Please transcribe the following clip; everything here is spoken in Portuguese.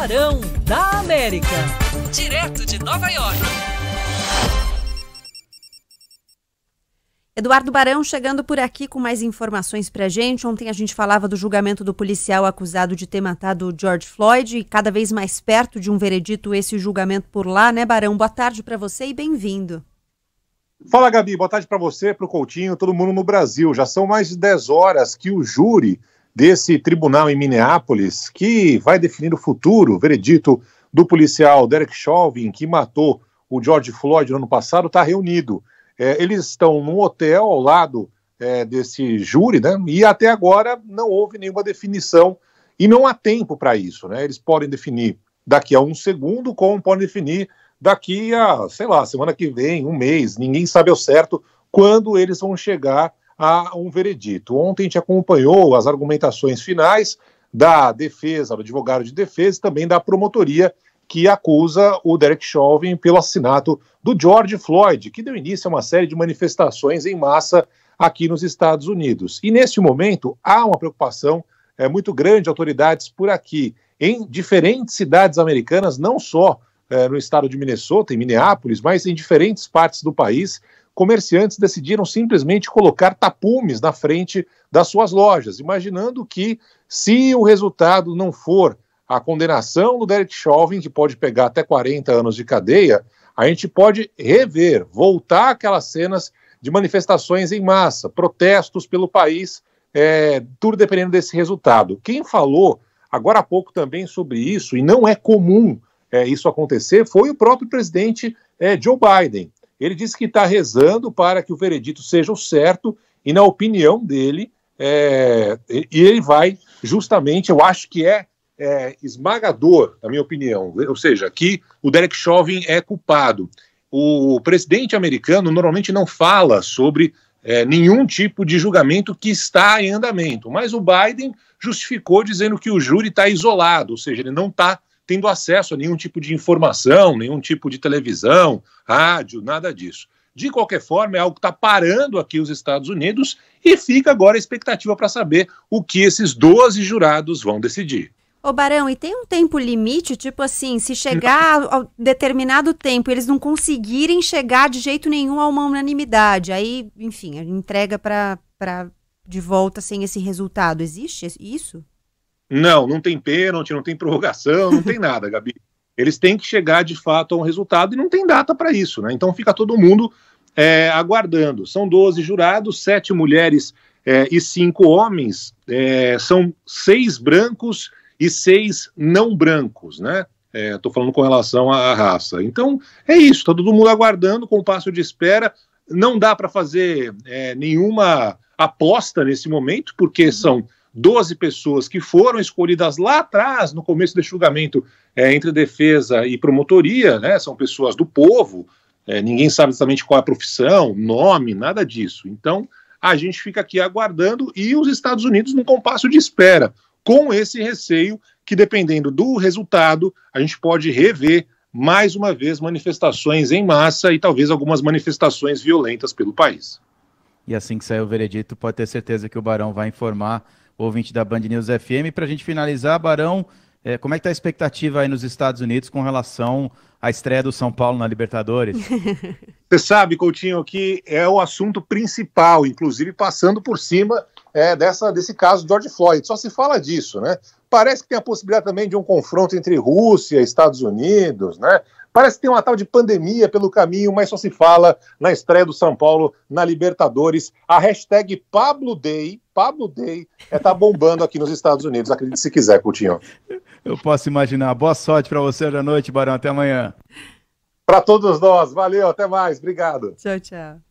Barão da América. Direto de Nova York. Eduardo Barão chegando por aqui com mais informações pra gente. Ontem a gente falava do julgamento do policial acusado de ter matado George Floyd e cada vez mais perto de um veredito esse julgamento por lá, né, Barão? Boa tarde para você e bem-vindo. Fala, Gabi. Boa tarde para você, para o Coutinho, todo mundo no Brasil. Já são mais de 10 horas que o júri desse tribunal em Minneapolis, que vai definir o futuro, o veredito do policial Derek Chauvin, que matou o George Floyd no ano passado, está reunido. É, eles estão num hotel ao lado é, desse júri, né? E até agora não houve nenhuma definição e não há tempo para isso, né? Eles podem definir daqui a um segundo, como podem definir daqui a, sei lá, semana que vem, um mês, ninguém sabe ao certo quando eles vão chegar a um veredito. Ontem a gente acompanhou as argumentações finais da defesa, do advogado de defesa e também da promotoria que acusa o Derek Chauvin pelo assassinato do George Floyd, que deu início a uma série de manifestações em massa aqui nos Estados Unidos. E neste momento há uma preocupação é, muito grande de autoridades por aqui, em diferentes cidades americanas, não só é, no estado de Minnesota, em Minneapolis, mas em diferentes partes do país, comerciantes decidiram simplesmente colocar tapumes na frente das suas lojas, imaginando que, se o resultado não for a condenação do Derek Chauvin, que pode pegar até 40 anos de cadeia, a gente pode rever, voltar aquelas cenas de manifestações em massa, protestos pelo país, é, tudo dependendo desse resultado. Quem falou agora há pouco também sobre isso, e não é comum é, isso acontecer, foi o próprio presidente é, Joe Biden. Ele disse que está rezando para que o veredito seja o certo e, na opinião dele, é, e ele vai justamente, eu acho que é, é, esmagador, na minha opinião, ou seja, que o Derek Chauvin é culpado. O presidente americano normalmente não fala sobre é, nenhum tipo de julgamento que está em andamento, mas o Biden justificou dizendo que o júri está isolado, ou seja, ele não está tendo acesso a nenhum tipo de informação, nenhum tipo de televisão, rádio, nada disso. De qualquer forma, é algo que está parando aqui os Estados Unidos e fica agora a expectativa para saber o que esses 12 jurados vão decidir. Ô Barão, e tem um tempo limite? Tipo assim, se chegar ao determinado tempo eles não conseguirem chegar de jeito nenhum a uma unanimidade, aí, enfim, entrega para de volta sem esse resultado. Existe isso? Não, não tem pênalti, não tem prorrogação, não tem nada, Gabi. Eles têm que chegar de fato a um resultado e não tem data para isso, né? Então fica todo mundo é, aguardando. São 12 jurados, sete mulheres é, e cinco homens, é, são seis brancos e seis não brancos, né? Estou é, falando com relação à raça. Então é isso, tá todo mundo aguardando com o passo de espera. Não dá para fazer é, nenhuma aposta nesse momento, porque são 12 pessoas que foram escolhidas lá atrás, no começo do julgamento é, entre defesa e promotoria, né, são pessoas do povo, é, ninguém sabe exatamente qual é a profissão, nome, nada disso. Então, a gente fica aqui aguardando e os Estados Unidos num compasso de espera, com esse receio que, dependendo do resultado, a gente pode rever mais uma vez manifestações em massa e talvez algumas manifestações violentas pelo país. E assim que sair o veredito, pode ter certeza que o Barão vai informar ouvinte da Band News FM. Para a gente finalizar, Barão, é, como é que está a expectativa aí nos Estados Unidos com relação à estreia do São Paulo na Libertadores? Você sabe, Coutinho, que é o assunto principal, inclusive passando por cima é, dessa, desse caso George Floyd. Só se fala disso, né? Parece que tem a possibilidade também de um confronto entre Rússia e Estados Unidos, né? Parece que tem uma tal de pandemia pelo caminho, mas só se fala na estreia do São Paulo na Libertadores. A hashtag Pablo Day, Pablo Day, é, tá bombando aqui nos Estados Unidos, acredite se quiser, Coutinho. Eu posso imaginar. Boa sorte para você da noite, Barão. Até amanhã. Para todos nós. Valeu, até mais. Obrigado. Tchau, tchau.